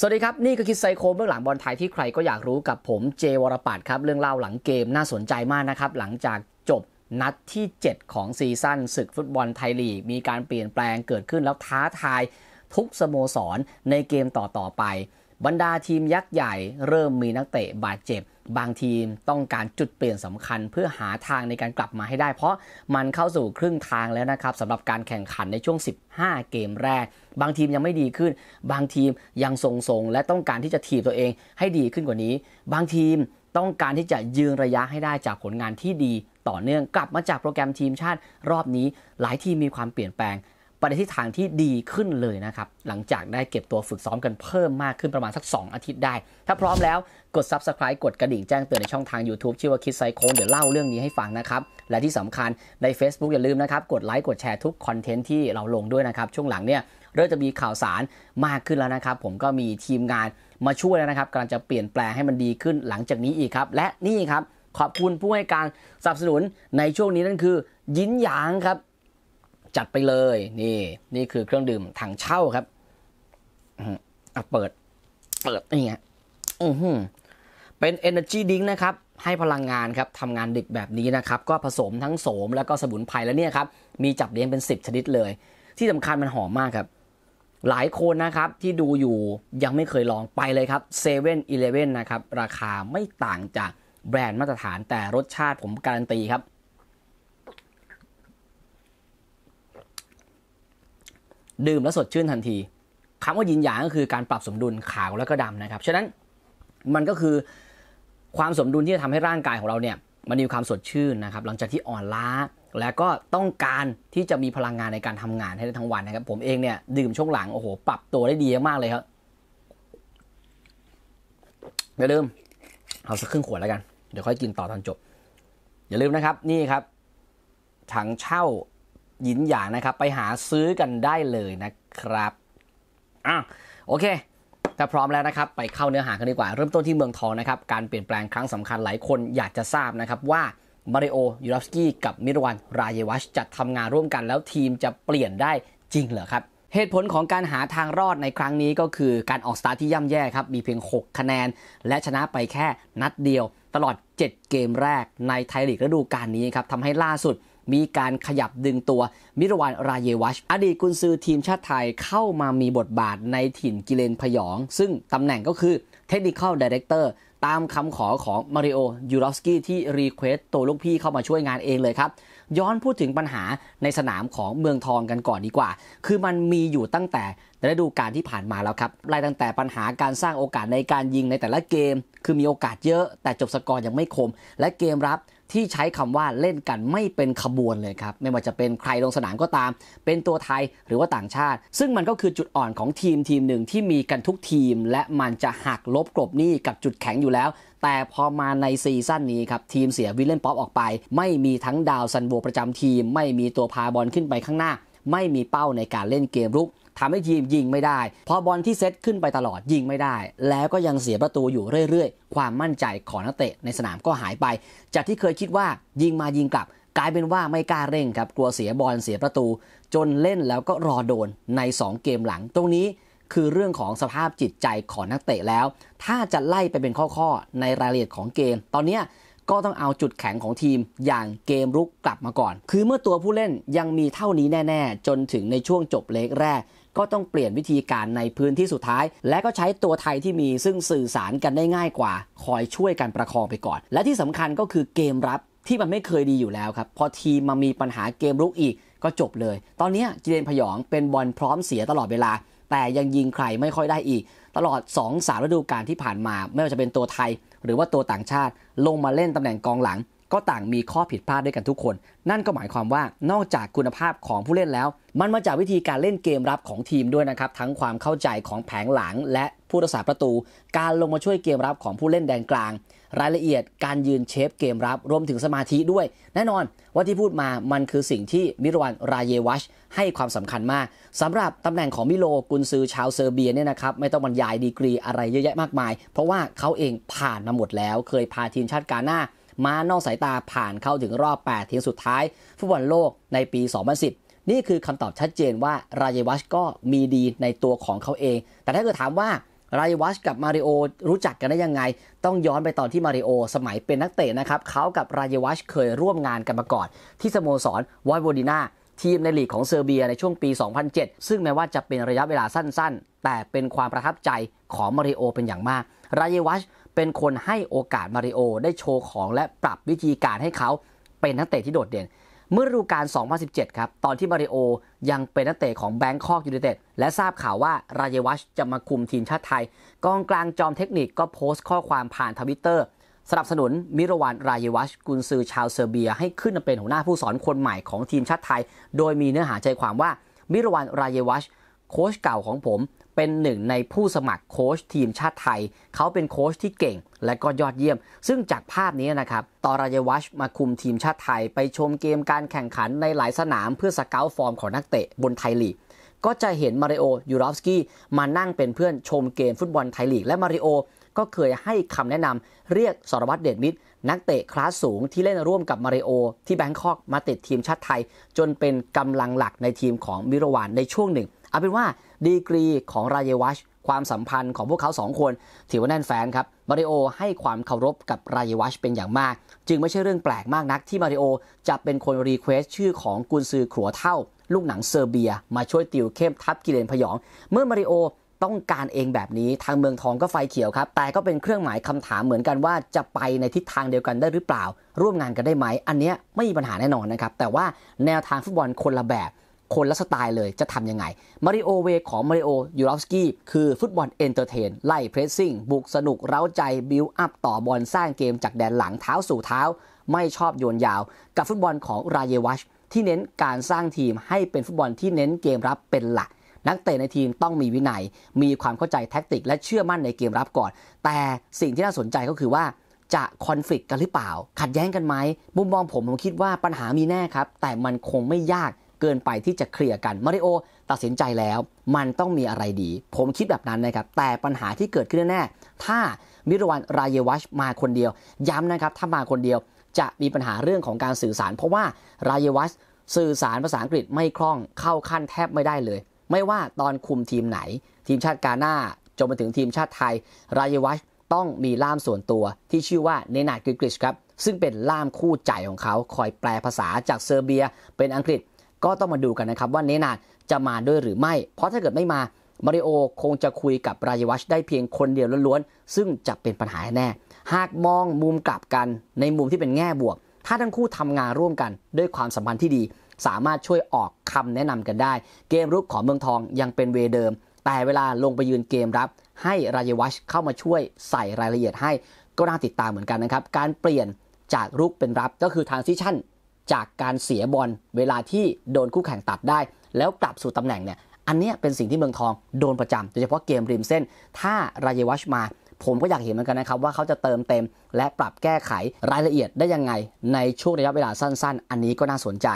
สวัสดีครับ นี่ก็คิดไซโคเบื้องหลังบอลไทยที่ใครก็อยากรู้กับผมเจวรปัตครับ เรื่องเล่าหลังเกมน่าสนใจมากนะครับ หลังจากจบนัดที่ 7 ของซีซั่น ศึกฟุตบอลไทยลีกมีการเปลี่ยนแปลงเกิดขึ้นแล้วท้าทายทุกสโมสรในเกมต่อ ๆ ไป บรรดาทีมยักษ์ใหญ่ เริ่มมีนักเตะบาดเจ็บบางทีม ต้องการจุดเปลี่ยนสำคัญเพื่อหาทางในการกลับมาให้ได้ เพราะมันเข้าสู่ครึ่งทางแล้วนะครับสำหรับการแข่งขันในช่วง 15 เกมแรก บางทีม ยังไม่ดีขึ้น บางทีม ยังทรงๆและต้องการที่จะถีบตัวเองให้ดีขึ้นกว่านี้ บางทีม ต้องการที่จะยืนระยะให้ได้จากผลงานที่ดี ต่อเนื่องกลับมาจากโปรแกรมทีมชาติรอบนี้หลายทีมมีความเปลี่ยนแปลงปในทิศทางที่ดีขึ้นเลยนะครับ หลังจากได้เก็บตัวฝึกซ้อมกันเพิ่มมากขึ้นประมาณสัก 2 อาทิตย์ได้ ถ้าพร้อมแล้วกด Subscribe กดกระดิ่งแจ้งเตือนในช่องทาง YouTube ชื่อว่าคิดไซโคนเดี๋ยวเล่าเรื่องนี้ให้ฟังนะครับ และที่สำคัญใน Facebook อย่าลืมนะครับ กดไลค์กดแชร์ทุกคอนเทนต์ที่เราลงด้วยนะครับ ช่วงหลังเนี่ยเริ่มจะมีข่าวสารมากขึ้นแล้วนะครับ ผมก็มีทีมงานมาช่วยแล้วนะครับกำลังจะเปลี่ยนแปลงให้มันดีขึ้นหลังจากนี้อีกครับ และนี่ครับขอบคุณผู้ให้การสนับสนุนในช่วงนี้นั่นคือยินหยางครับจัดไปเลยนี่ นี่คือเครื่องดื่มถังเช่าครับอ่ะเปิด เปิดนี่ไงอือหึเป็น Energy Drink นะครับ ให้พลังงานครับทำงานดึกแบบนี้นะครับ ก็ผสมทั้งโสมแล้วก็สมุนไพรแล้วเนี่ยครับ มีจับเลี้ยงเป็น 10 ชนิดเลย ที่สำคัญมันหอมมากครับ หลายคนนะครับ ที่ดูอยู่ยังไม่เคยลองไปเลยครับ7 e เ e ่ e อนะครับ ราคาไม่ต่างจากแบรนด์มาตรฐาน แต่รสชาติผมการันตีครับดื่มแล้วสดชื่นทันทีคำว่ายินหยางก็คือการปรับสมดุลขาวแล้วก็ดำนะครับ ฉะนั้น มันก็คือความสมดุลที่จะทำให้ร่างกายของเราเนี่ยมันมีความสดชื่นนะครับหลังจากที่อ่อนล้าแล้วก็ต้องการที่จะมีพลังงานในการทำงานให้ได้ทั้งวันนะครับ ผมเองเนี่ยดื่มช่วงหลังโอ้โหปรับตัวได้ดีมากเลยครับอย่าลืมเอาสักครึ่งขวดแล้วกันเดี๋ยวค่อยกินต่อตอนจบอย่าลืมนะครับนี่ครับ ถังเช่าหยินหยางนะครับ ไปหาซื้อกันได้เลยนะครับอ่ะโอเคถ้าพร้อมแล้วนะครับ ไปเข้าเนื้อหากันดีกว่าเริ่มต้นที่เมืองทองนะครับการเปลี่ยนแปลงครั้งสำคัญหลายคนอยากจะทราบนะครับ ว่ามาริโอยูรอฟสกี้กับมิรวัน รายวัชจะทำงานร่วมกัน แล้วทีมจะเปลี่ยนได้จริงเหรอครับ เหตุผลของการหาทางรอดในครั้งนี้ก็คือการออกสตาร์ทที่ย่ำแย่ครับมีเพียง 6 คะแนน และชนะไปแค่นัดเดียว ตลอด 7 เกมแรกในไทยลีกฤดูกาลนี้ครับทำให้ล่าสุดมีการขยับดึงตัว มิรวานรายเยวัชอดีตกุนซือทีมชาติไทยเข้ามามีบทบาทในถิ่นกิเลนพยอง ซึ่งตำแหน่งก็คือทคนิคอลดีเรคเตอร์ตามคำขอของมาริโอยูรอสกี้ที่รีเควสตัวลูกพี่เข้ามาช่วยงานเองเลยครับ ย้อนพูดถึงปัญหาในสนามของเมืองทองกันก่อนดีกว่า คือมันมีอยู่ตั้งแต่ในฤดูกาลที่ผ่านมาแล้วครับไล่ตั้งแต่ปัญหาการสร้างโอกาสในการยิงในแต่ละเกม คือมีโอกาสเยอะ แต่จบสกอร์ยังไม่คม และเกมรับที่ใช้คำว่าเล่นกันไม่เป็นขบวนเลยครับ ไม่ว่าจะเป็นใครลงสนามก็ตาม เป็นตัวไทยหรือว่าต่างชาติ ซึ่งมันก็คือจุดอ่อนของทีมทีมหนึ่งที่มีกันทุกทีม และมันจะหักลบกลบหนี้กับจุดแข็งอยู่แล้ว แต่พอมาในซีซั่นนี้ครับทีมเสียวิลเลนป๊อปออกไป ไม่มีทั้งดาวซันโวประจำทีม ไม่มีตัวพาบอลขึ้นไปข้างหน้า ไม่มีเป้าในการเล่นเกมรุกทำให้ทีมยิงไม่ได้ พอบอลที่เซตขึ้นไปตลอดยิงไม่ได้ แล้วก็ยังเสียประตูอยู่เรื่อย ๆ ความมั่นใจของนักเตะในสนามก็หายไป จากที่เคยคิดว่า ยิงมายิงกลับ กลายเป็นว่าไม่กล้าเร่งครับ กลัวเสียบอลเสียประตู จนเล่นแล้วก็รอโดน ใน 2เกมหลัง ตรงนี้คือเรื่องของสภาพจิตใจของนักเตะแล้ว ถ้าจะไล่ไปเป็นข้อๆในรายละเอียดของเกม ตอนนี้ก็ต้องเอาจุดแข็งของทีมอย่างเกมรุกกลับมาก่อน คือเมื่อตัวผู้เล่นยังมีเท่านี้แน่ ๆ จนถึงในช่วงจบเล็กแรกก็ต้องเปลี่ยนวิธีการในพื้นที่สุดท้าย และก็ใช้ตัวไทยที่มีซึ่งสื่อสารกันได้ง่ายกว่า คอยช่วยกันประคองไปก่อน และที่สำคัญก็คือเกมรับที่มันไม่เคยดีอยู่แล้วครับพอทีมมามีปัญหาเกมรุกอีกก็จบเลย ตอนนี้จีเดนพยองเป็นบอลพร้อมเสียตลอดเวลา แต่ยังยิงใครไม่ค่อยได้อีก ตลอด2าฤดูกาลที่ผ่านมาไม่ว่าจะเป็นตัวไทยหรือว่าตัวต่างชาติลงมาเล่นตำแหน่งกองหลังก็ต่างมีข้อผิดพลาดด้วยกันทุกคน นั่นก็หมายความว่า นอกจากคุณภาพของผู้เล่นแล้ว มันมาจากวิธีการเล่นเกมรับของทีมด้วยนะครับ ทั้งความเข้าใจของแผงหลังและผู้รักษาประตู การลงมาช่วยเกมรับของผู้เล่นแดนกลาง รายละเอียดการยืนเชฟเกมรับ รวมถึงสมาธิด้วย แน่นอนว่าที่พูดมา มันคือสิ่งที่มิรวันรายเยวัชให้ความสำคัญมาก สำหรับตำแหน่งของมิโลกุนซือชาวเซอร์เบียเนี่ยนะครับ ไม่ต้องบรรยายดีกรีอะไรเยอะแยะมากมาย เพราะว่าเขาเองผ่านมาหมดแล้ว เคยพาทีมชาติกาหน้าม้านอกสายตาผ่านเข้าถึงรอบ8ทีมสุดท้ายฟุตบอลโลกในปี 2010 นี่คือคำตอบชัดเจนว่ารายวัชก็มีดีในตัวของเขาเอง แต่ถ้าเกิดถามว่ารายวัชกับมาริโอรู้จักกันได้ยังไง ต้องย้อนไปตอนที่มาริโอ สมัยเป็นนักเตะนะครับ เขากับรายวัชเคยร่วมงานกันมาก่อนที่สโมสรวอยโวดินา ทีมในลีกของเซอร์เบียในช่วงปี 2007 ซึ่งแม้ว่าจะเป็นระยะเวลาสั้นๆ แต่เป็นความประทับใจของมาริโอเป็นอย่างมากรายวัชเป็นคนให้โอกาสมาริโอได้โชว์ของและปรับวิธีการให้เขาเป็นนักเตะที่โดดเด่น เมื่อฤดูกาล2017 ครับ ตอนที่มาริโอยังเป็นนักเตะของแบงคอกยูไนเต็ดและทราบข่าวว่ารายวัชจะมาคุมทีมชาติไทย กองกลางจอมเทคนิคก็โพสต์ข้อความผ่านทวิตเตอร์สนับสนุนมิรวานรายวัชกุนซือ ชาวเซอร์เบีย ให้ขึ้นมาเป็นหัวหน้าผู้สอนคนใหม่ของทีมชาติไทย โดยมีเนื้อหาใจความว่ามิรวานรายวัชโค้ชเก่าของผมเป็นหนึ่งในผู้สมัครโค้ชทีมชาติไทย เขาเป็นโค้ชที่เก่งและก็ยอดเยี่ยม ซึ่งจากภาพนี้นะครับ ตอรายวัชมาคุมทีมชาติไทย ไปชมเกมการแข่งขันในหลายสนามเพื่อสเกลฟอร์มของนักเตะบนไทยลีก ก็จะเห็นมาริโอ ยูรอฟสกี้มานั่งเป็นเพื่อนชมเกมฟุตบอลไทยลีก และมาริโอ ก็เคยให้คำแนะนำเรียกสรวัตรเดชมิตรนักเตะคลาสสูงที่เล่นร่วมกับมาริโอที่แบงคอกมาติดทีมชาติไทย จนเป็นกำลังหลักในทีมของมิรวานในช่วงหนึ่ง เอาเป็นว่าดีกรีของรายวัช ความสัมพันธ์ของพวกเขาสองคน ถือว่าแน่นแฟนครับมาริโอให้ความเคารพกับรายวัชเป็นอย่างมาก จึงไม่ใช่เรื่องแปลกมากนักที่มาริโอจะเป็นคนรีเควสชื่อของกุนซือขัวเท่า ลูกหนังเซอร์เบีย มาช่วยติวเข้มทัพกิเลนพยอง เมื่อมาริโอต้องการเองแบบนี้ทางเมืองทองก็ไฟเขียวครับ แต่ก็เป็นเครื่องหมายคำถามเหมือนกันว่าจะไปในทิศทางเดียวกันได้หรือเปล่า ร่วมงานกันได้ไหม อันนี้ไม่มีปัญหาแน่นอนนะครับแต่ว่าแนวทางฟุตบอลคนละแบบคนละสไตล์เลยจะทำยังไงมาริโอเวของมาริโอยูรอฟสกี้คือฟุตบอลเอนเตอร์เทนไล่เพรสซิ่งบุกสนุกเร้าใจบิลอัพต่อบอลสร้างเกมจากแดนหลังเท้าสู่เท้า ไม่ชอบโยนยาว กับฟุตบอลของราเยวัชที่เน้นการสร้างทีมให้เป็นฟุตบอลที่เน้นเกมรับเป็นหลักนักเตะในทีมต้องมีวินยัย มีความเข้าใจแท็กติกและเชื่อมั่นในเกมรับก่อน แต่สิ่งที่น่าสนใจก็คือว่าจะคอนฟ lict กันหรือเปล่า ขัดแย้งกันไหมมุมมองผมผมคิดว่าปัญหามีแน่ครับ แต่มันคงไม่ยากเกินไปที่จะเคลียร์กัน มาริโอ ตัดสินใจแล้ว มันต้องมีอะไรดี ผมคิดแบบนั้นนะครับ แต่ปัญหาที่เกิดขึ้นแน่ ถ้ามิรวันรายวัชมาคนเดียว ย้ำนะครับ ถ้ามาคนเดียวจะมีปัญหาเรื่องของการสื่อสาร เพราะว่ารายวัช สื่อสารภาษาอังกฤษไม่คล่องเข้าขั้นแทบไม่ได้เลย ไม่ว่าตอนคุมทีมไหน ทีมชาติกาหน้าจนไปถึงทีมชาติไทยรายวัชต้องมีล่ามส่วนตัวที่ชื่อว่าเนนาดกริชครับ ซึ่งเป็นล่ามคู่ใจของเขาคอยแปลภาษาจากเซอร์เบีย เป็นอังกฤษก็ต้องมาดูกันนะครับว่าเนนาจะมาด้วยหรือไม่ เพราะถ้าเกิดไม่มา มาริโอคงจะคุยกับรายวัชได้เพียงคนเดียวล้วนๆ ซึ่งจะเป็นปัญหาแน่ หากมองมุมกลับกันในมุมที่เป็นแง่บวก ถ้าทั้งคู่ทำงานร่วมกัน ด้วยความสัมพันธ์ที่ดี สามารถช่วยออกคำแนะนำกันได้ เกมรุกของเมืองทองยังเป็นเวเดิม แต่เวลาลงไปยืนเกมรับ ให้รายวัชเข้ามาช่วยใส่รายละเอียดให้ ก็น่าติดตามเหมือนกันนะครับการเปลี่ยนจากรุกเป็นรับก็คือทางซิชั่นจากการเสียบอลเวลาที่โดนคู่แข่งตัดได้ แล้วกลับสู่ตำแหน่งเนี่ย อันนี้เป็นสิ่งที่เมืองทองโดนประจำโดยเฉพาะเกมริมเส้น ถ้ารายวัชมา ผมก็อยากเห็นเหมือนกันนะครับว่าเขาจะเติมเต็ม และปรับแก้ไขรายละเอียดได้ยังไงในช่วงระยะเวลาสั้นๆ อันนี้ก็น่าสนใจ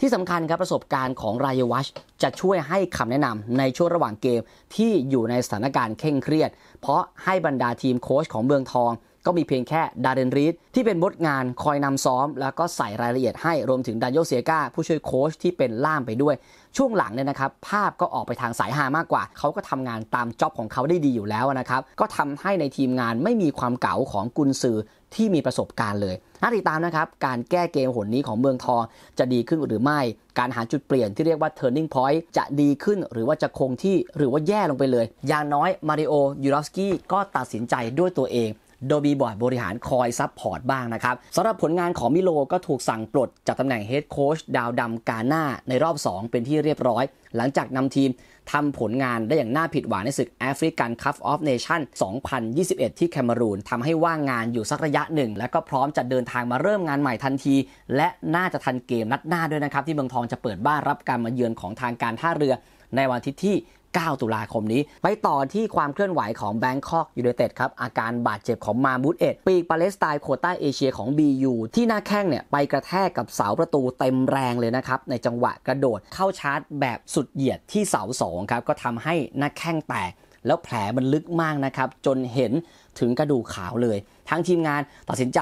ที่สำคัญครับ ประสบการณ์ของรายวัชจะช่วยให้คำแนะนำในช่วงระหว่างเกม ที่อยู่ในสถานการณ์เคร่งเครียด เพราะให้บรรดาทีมโค้ชของเมืองทองก็มีเพียงแค่ดาเดนรีดที่เป็นบทงานคอยนำซ้อม แล้วก็ใส่รายละเอียดให้รวมถึงดานโยเซียกาผู้ช่วยโค้ชที่เป็นล่ามไปด้วย ช่วงหลังเนี่ยนะครับ ภาพก็ออกไปทางสายฮามากกว่า เขาก็ทำงานตามจ็อบของเขาได้ดีอยู่แล้วนะครับ ก็ทำให้ในทีมงานไม่มีความเก๋าของกุนซือที่มีประสบการณ์เลย น่าติดตามนะครับ การแก้เกมหนนี้ของเมืองทองจะดีขึ้นหรือไม่ การหาจุดเปลี่ยนที่เรียกว่า turning point จะดีขึ้นหรือว่าจะคงที่หรือว่าแย่ลงไปเลยอย่างน้อยมาริโอ ยูรอสกี้ก็ตัดสินใจด้วยตัวเองโดยมีบอร์ดบริหารคอยซับพอร์ตบ้างนะครับสำหรับผลงานของมิโลก็ถูกสั่งปลด จากตำแหน่งเฮดโค้ชดาวดำกาหน้าในรอบ 2 เป็นที่เรียบร้อย หลังจากนำทีมทำผลงานได้อย่างน่าผิดหวังในศึกแอฟริกันคัฟออฟเนชั่น2021 ที่แคนารูนทำให้ว่างงานอยู่สักระยะหนึ่ง และก็พร้อมจะเดินทางมาเริ่มงานใหม่ทันที และน่าจะทันเกมนัดหน้าด้วยนะครับ ที่เมืองทองจะเปิดบ้านรับการมาเยือนของทางการท่าเรือ ในวันอาทิตย์ที่9 ตุลาคมนี้ไปต่อที่ความเคลื่อนไหวของแบงคอกยูไนเต็ดครับ อาการบาดเจ็บของมาบูตเอ็ดปีกปาเลสไตน์โคต้าเอเชียของ BU ที่หน้าแข้งเนี่ย ไปกระแทกกับเสาประตูเต็มแรงเลยนะครับ ในจังหวะกระโดดเข้าชาร์จแบบสุดเหยียดที่เสา2ครับ ก็ทำให้หน้าแข้งแตก แล้วแผลมันลึกมากนะครับ จนเห็นถึงกระดูกขาวเลย ทั้งทีมงานตัดสินใจ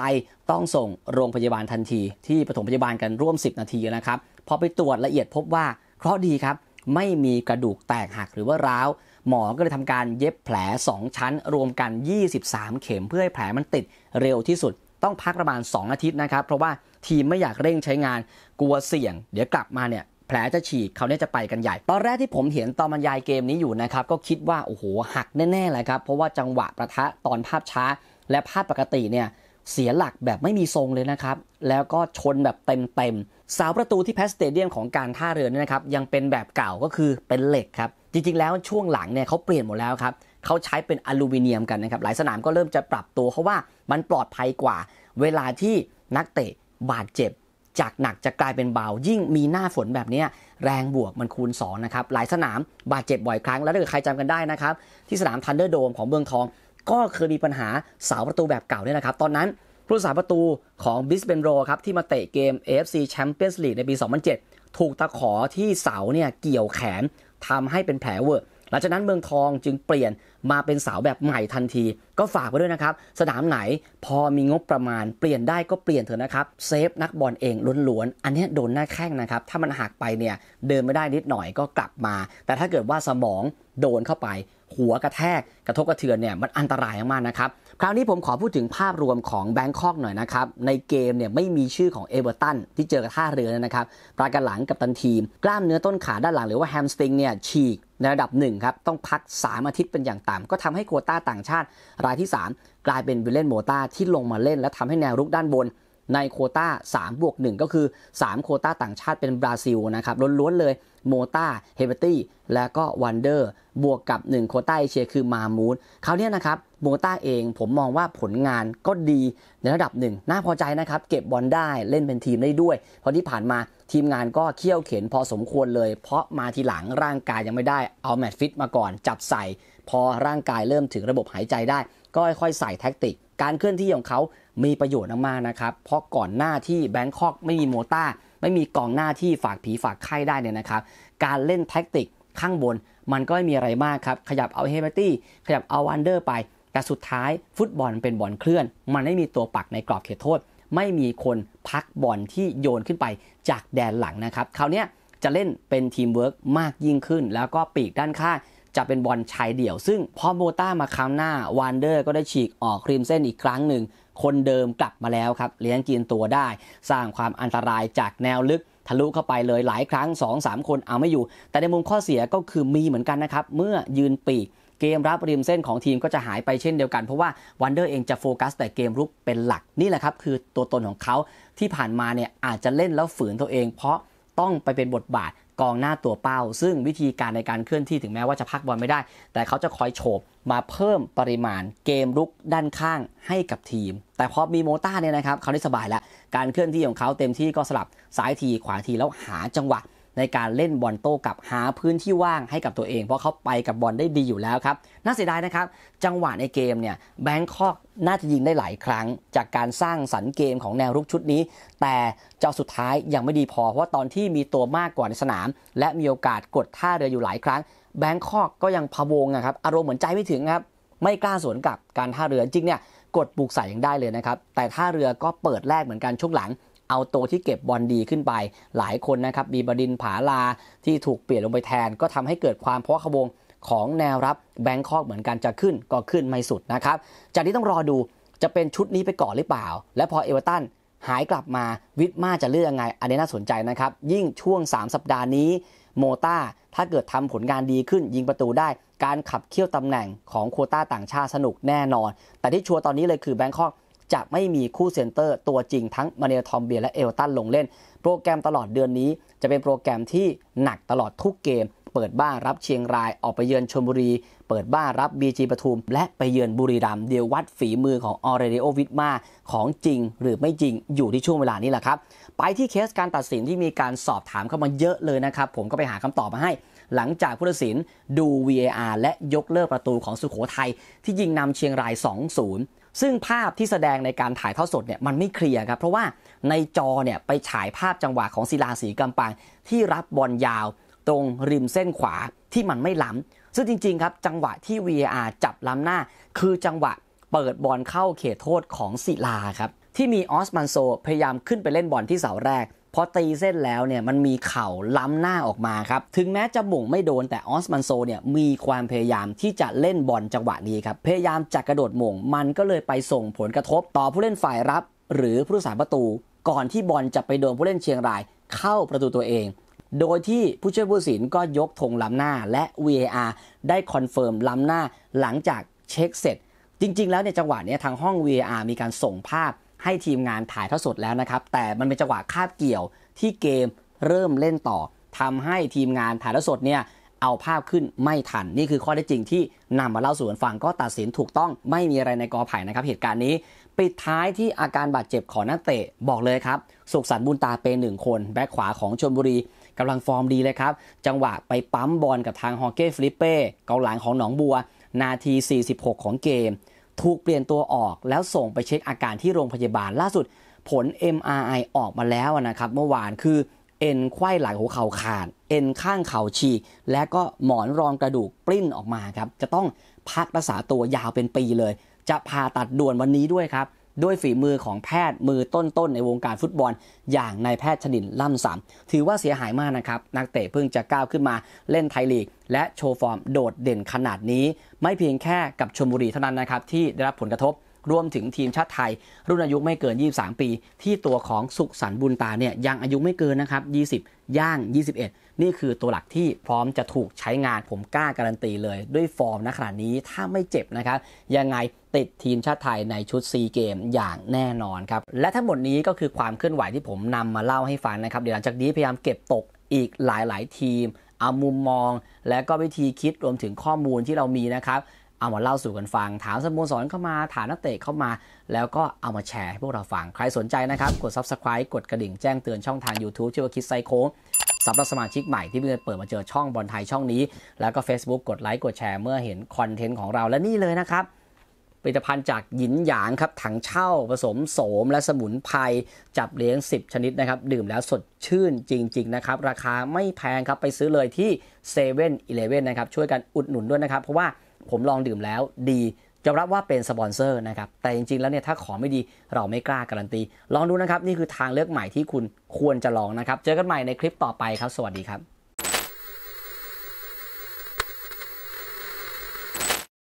ต้องส่งโรงพยาบาลทันที ที่ปฐมพยาบาลกันร่วม 10 นาทีนะครับ พอไปตรวจละเอียดพบว่าเคราะดีครับไม่มีกระดูกแตกหักหรือว่าร้าว หมอ ก็เลยทำการเย็บแผล 2 ชั้น รวมกัน 23 เข็มเพื่อให้แผลมันติดเร็วที่สุด ต้องพักประมาณ 2 อาทิตย์นะครับ เพราะว่าทีมไม่อยากเร่งใช้งานกลัวเสี่ยง เดี๋ยวกลับมาเนี่ย แผลจะฉีกเขาเนี่ยจะไปกันใหญ่ ตอนแรกที่ผมเห็นตอนบรรยายเกมนี้อยู่นะครับ ก็คิดว่าโอ้โหหักแน่ๆเลยครับ เพราะว่าจังหวะประทะตอนภาพช้าและภาพปกติเนี่ยเสียหลักแบบไม่มีทรงเลยนะครับ แล้วก็ชนแบบเต็มๆ สาประตูที่แพสเตเดียมของการท่าเรือนี่นะครับ ยังเป็นแบบเก่า ก็คือเป็นเหล็กครับ จริงๆ แล้วช่วงหลังเนี่ยเขาเปลี่ยนหมดแล้วครับ เขาใช้เป็นอลูมิเนียมกันนะครับ หลายสนามก็เริ่มจะปรับตัวเพราะว่ามันปลอดภัยกว่าเวลาที่นักเตะบาดเจ็บจากหนักจะกลายเป็นเบายิ่งมีหน้าฝนแบบนี้แรงบวกมันคูณ2นะครับ หลายสนามบาดเจ็บบ่อยครั้งแล้วถ้าเกิดใครจำกันได้นะครับที่สนามทันเดอร์โดมของเมืองทองก็เคยมีปัญหาเสาประตูแบบเก่าเนี่ยนะครับ ตอนนั้นผู้ราประตูของบิสเบนโร ครับ ที่มาเตะเกม AFC Champions League ในปี 2007 ถูกตะขอที่เสาเนี่ย เกี่ยวแขน ทำให้เป็นแผลเวอร์หลังจากนั้นเมืองทองจึงเปลี่ยนมาเป็นเสาแบบใหม่ทันที ก็ฝากไว้ด้วยนะครับสนามไหนพอมีงบประมาณ เปลี่ยนได้ก็เปลี่ยนเถอะนะครับเซฟนักบอลเองล้วนๆอันนี้โดนหน้าแข้งนะครับถ้ามันหักไปเนี่ยเดินไม่ได้นิดหน่อยก็กลับมา แต่ถ้าเกิดว่าสมองโดนเข้าไปหัวกระแทกกระทบกระเทือนเนี่ยมันอันตรายมากนะครับ คราวนี้ผมขอพูดถึงภาพรวมของแบงคอกหน่อยนะครับ ในเกมเนี่ยไม่มีชื่อของเอเวอร์ตันที่เจอกับท่าเรือนะครับ ปราการหลังกับตันทีม กล้ามเนื้อต้นขาด้านหลังหรือว่าแฮมสติงเนี่ยฉีกในระดับหนึ่งครับ ต้องพัก 3 อาทิตย์เป็นอย่างต่ำก็ทำให้โคต้าต่างชาติรายที่3กลายเป็นวิลเลนโมต้าที่ลงมาเล่นและทำให้แนวรุกด้านบนในโคต้า3บวก1ก็คือ3 โคต้าต่างชาติเป็นบราซิลนะครับล้วนๆเลยโมต้าเฮเบตี้และก็วันเดอร์บวกกับ1โคต้าเอเชียคือมามูดเขาเนี้ยนะครับโมต้าเองผมมองว่าผลงานก็ดีในระดับหนึ่งน่าพอใจนะครับ เก็บบอลได้เล่นเป็นทีมได้ด้วย เพราะที่ผ่านมาทีมงานก็เคี่ยวเข็นพอสมควรเลย เพราะมาทีหลังร่างกายยังไม่ได้ เอาแมตฟิตมาก่อนจับใส่ พอร่างกายเริ่มถึงระบบหายใจได้ก็ค่อย ๆใส่แท็กติกการเคลื่อนที่ของเขามีประโยชน์มากๆนะครับ เพราะก่อนหน้าที่แบงคอกไม่มีโมต้าไม่มีกองหน้าที่ฝากผีฝากไข้ได้เนี่ยนะครับ การเล่นแท็กติกข้างบนมันก็ไม่มีอะไรมากครับขยับเอาเฮเบตี้ขยับเอาวันเดอร์ไป แต่สุดท้ายฟุตบอลเป็นบอลเคลื่อน มันไม่มีตัวปักในกรอบเขตโทษ ไม่มีคนพักบอลที่โยนขึ้นไปจากแดนหลังนะครับคราวนี้จะเล่นเป็นทีมเวิร์กมากยิ่งขึ้น แล้วก็ปีกด้านข้างจะเป็นบอลชายเดี่ยวซึ่งพอโบต้ามาคำหน้าวานเดอร์ก็ได้ฉีกออกริมเส้นอีกครั้งหนึ่ง คนเดิมกลับมาแล้วครับเลี้ยงกินตัวได้ สร้างความอันตรายจากแนวลึกทะลุเข้าไปเลยหลายครั้ง 2-3 คนเอาไม่อยู่ แต่ในมุมข้อเสียก็คือมีเหมือนกันนะครับ เมื่อยืนปีกเกมรับริมเส้นของทีมก็จะหายไปเช่นเดียวกันเพราะว่าวันเดอร์เองจะโฟกัสแต่เกมรุกเป็นหลักนี่แหละครับคือตัวตนของเขาที่ผ่านมาเนี่ยอาจจะเล่นแล้วฝืนตัวเองเพราะต้องไปเป็นบทบาทกองหน้าตัวเป้า ซึ่งวิธีการในการเคลื่อนที่ถึงแม้ว่าจะพักบอลไม่ได้ แต่เขาจะคอยโฉบ มาเพิ่มปริมาณเกมรุกด้านข้างให้กับทีม แต่พอมีโมต้าเนี่ยนะครับเขาได้สบายแล้ว การเคลื่อนที่ของเขาเต็มที่ก็สลับ ซ้ายทีขวาทีแล้วหาจังหวะในการเล่นบอลโต้กับหาพื้นที่ว่างให้กับตัวเองเพราะเขาไปกับบอลได้ดีอยู่แล้วครับน่าเสียดายนะครับจังหวะในเกมเนี่ยแบงคอกน่าจะยิงได้หลายครั้ง จากการสร้างสรรค์เกมของแนวรุกชุดนี้ แต่เจ้าสุดท้ายยังไม่ดีพอ เพราะตอนที่มีตัวมากกว่าในสนาม และมีโอกาสกดท่าเรืออยู่หลายครั้ง แบงคอกก็ยังพะวงนะครับอารมณ์เหมือนใจไม่ถึงครับไม่กล้าสวนกลับการท่าเรือจริงเนี่ยกดปลูกใส่ยังได้เลยนะครับแต่ท่าเรือก็เปิดแรกเหมือนกันช่วงหลังเอาตัวที่เก็บบอลดีขึ้นไป หลายคนนะครับ มีบดินผาลา ที่ถูกเปลี่ยนลงไปแทน ก็ทำให้เกิดความเพราะขบงของแนวรับแบงคอกเหมือนกันจะขึ้นก็ขึ้นไม่สุดนะครับ จากนี้ต้องรอดูจะเป็นชุดนี้ไปก่อนหรือเปล่า และพอเอเวอร์ตันหายกลับมาวิทมาจะเลือกยังไง อันนี้น่าสนใจนะครับ ยิ่งช่วง 3 สัปดาห์นี้ โมต้าถ้าเกิดทำผลงานดีขึ้น ยิงประตูได้การขับเคี่ยวตำแหน่งของโคต้าต่างชาติสนุกแน่นอน แต่ที่ชัวร์ตอนนี้เลยคือแบงคอกจะไม่มีคู่เซนเตอร์ตัวจริงทั้งมาเนลทอมเบียและเอลตันลงเล่น โปรแกรมตลอดเดือนนี้ จะเป็นโปรแกรมที่หนักตลอดทุกเกม เปิดบ้านรับเชียงราย ออกไปเยือนชลบุรี เปิดบ้านรับบีจีปทุมและไปเยือนบุรีรัมย์เดียววัดฝีมือของออเรเดโอวิทมาของจริงหรือไม่จริงอยู่ที่ช่วงเวลานี้แหละครับ ไปที่เคสการตัดสินที่มีการสอบถามเข้ามาเยอะเลยนะครับผมก็ไปหาคำตอบมาให้ หลังจากผู้ตัดสินดู VAR และยกเลิกประตูของสุโขทัยที่ยิงนำเชียงราย 2-0ซึ่งภาพที่แสดงในการถ่ายทอดสดเนี่ยมันไม่เคลียร์ครับ เพราะว่าในจอเนี่ยไปฉายภาพจังหวะของศิลาสีกำปางที่รับบอลยาวตรงริมเส้นขวาที่มันไม่ล้ำ ซึ่งจริง ๆ ครับ จังหวะที่ VAR จับล้ำหน้า คือจังหวะเปิดบอลเข้าเขตโทษของศิลาครับที่มีออสมันโซพยายามขึ้นไปเล่นบอลที่เสาแรกพอตีเส้นแล้วเนี่ยมันมีเข่าล้ำหน้าออกมาครับถึงแม้จะบ่งไม่โดนแต่ออสมันโซเนี่ยมีความพยายามที่จะเล่นบอลจังหวะนี้ครับพยายามจะกระโดดม่งมันก็เลยไปส่งผลกระทบต่อผู้เล่นฝ่ายรับหรือผู้รักษาประตู ก่อนที่บอลจะไปโดนผู้เล่นเชียงรายเข้าประตูตัวเอง โดยที่ผู้ช่วยผู้สินก็ยกธงล้ำหน้าและ VAR ได้คอนเฟิร์มล้ำหน้า หลังจากเช็คเสร็จ จริงๆ แล้วในจังหวะนี้ทางห้อง VAR มีการส่งภาพให้ทีมงานถ่ายท่าสดแล้วนะครับแต่มันเป็นจังหวะคาบเกี่ยวที่เกมเริ่มเล่นต่อ ทำให้ทีมงานถ่ายท่าสดเนี่ยเอาภาพขึ้นไม่ทัน นี่คือข้อได้จริงที่นำมาเล่าสู่กันฟังก็ตัดสินถูกต้องไม่มีอะไรในกอไผ่นะครับเหตุการณ์นี้ปิดท้ายที่อาการบาดเจ็บของนักเตะบอกเลยครับสุขสันต์บุญตาเป็นหนึ่งคนแบ็คขวาของชลบุรี กำลังฟอร์มดีเลยครับจังหวะไปปั๊มบอลกับทางฮอเก้ฟลิปเป้เกาหลังของหนองบัวนาที 46 ของเกมถูกเปลี่ยนตัวออกแล้วส่งไปเช็คอาการที่โรงพยาบาลล่าสุดผล MRI ออกมาแล้วนะครับ เมื่อวานคือเอ็นไขว้หลังหัวเข่าขาดเอ็นข้างเข่าฉีก และก็หมอนรองกระดูกปลิ้นออกมาครับ จะต้องพักรักษาตัวยาวเป็นปีเลย จะผ่าตัดด่วนวันนี้ด้วยครับด้วยฝีมือของแพทย์มือต้นๆในวงการฟุตบอล อย่างนายแพทย์ชนินล่ำสามถือว่าเสียหายมากนะครับ นักเตะเพิ่งจะก้าวขึ้นมาเล่นไทยลีก และโชว์ฟอร์มโดดเด่นขนาดนี้ไม่เพียงแค่กับชมบุรีเท่านั้นนะครับที่ได้รับผลกระทบรวมถึงทีมชาติไทย รุ่นอายุไม่เกิน 23 ปี ที่ตัวของสุขสันต์บุญตาเนี่ยยังอายุไม่เกินนะครับ 20 ย่าง 21 นี่คือตัวหลักที่พร้อมจะถูกใช้งานผมกล้าการันตีเลยด้วยฟอร์มณขณะนี้ถ้าไม่เจ็บนะครับยังไงติดทีมชาติไทยในชุดซีเกมอย่างแน่นอนครับ และทั้งหมดนี้ก็คือความเคลื่อนไหวที่ผมนำมาเล่าให้ฟังนะครับเดี๋ยวหลังจากนี้พยายามเก็บตกอีกหลาย ๆ ทีมเอามุมมอง และก็วิธีคิดรวมถึงข้อมูลที่เรามีนะครับเอามาเล่าสู่กันฟัง ถามสโมสรเข้ามาถามนักเตะเข้ามา แล้วก็เอามาแชร์ให้พวกเราฟัง ใครสนใจนะครับ กด Subscribe กดกระดิ่งแจ้งเตือนช่องทาง YouTube ชื่อว่าคิดไซโค้งสำหรับสมาชิกใหม่ที่เพิ่งเปิดมาเจอช่องบอลไทยช่องนี้แล้วก็ Facebook กดไลค์กดแชร์เมื่อเห็นคอนเทนต์ของเราและนี่เลยนะครับผลิตภัณฑ์จากหยินหยางครับถังเช่าผสมโสมและสมุนไพรจับเลี้ยง 10 ชนิดนะครับดื่มแล้วสดชื่นจริงๆนะครับราคาไม่แพงครับไปซื้อเลยที่7 e เ e ่นอนะครับช่วยกันอุดหนุนด้วยนะครับเพราะว่าผมลองดื่มแล้วดีจะรับว่าเป็นสปอนเซอร์นะครับ แต่จริง ๆ แล้วเนี่ย ถ้าขอไม่ดีเราไม่กล้า การันตี ลองดูนะครับ นี่คือทางเลือกใหม่ที่คุณควรจะลองนะครับ เจอกันใหม่ในคลิปต่อไปครับ สวัสดีครับ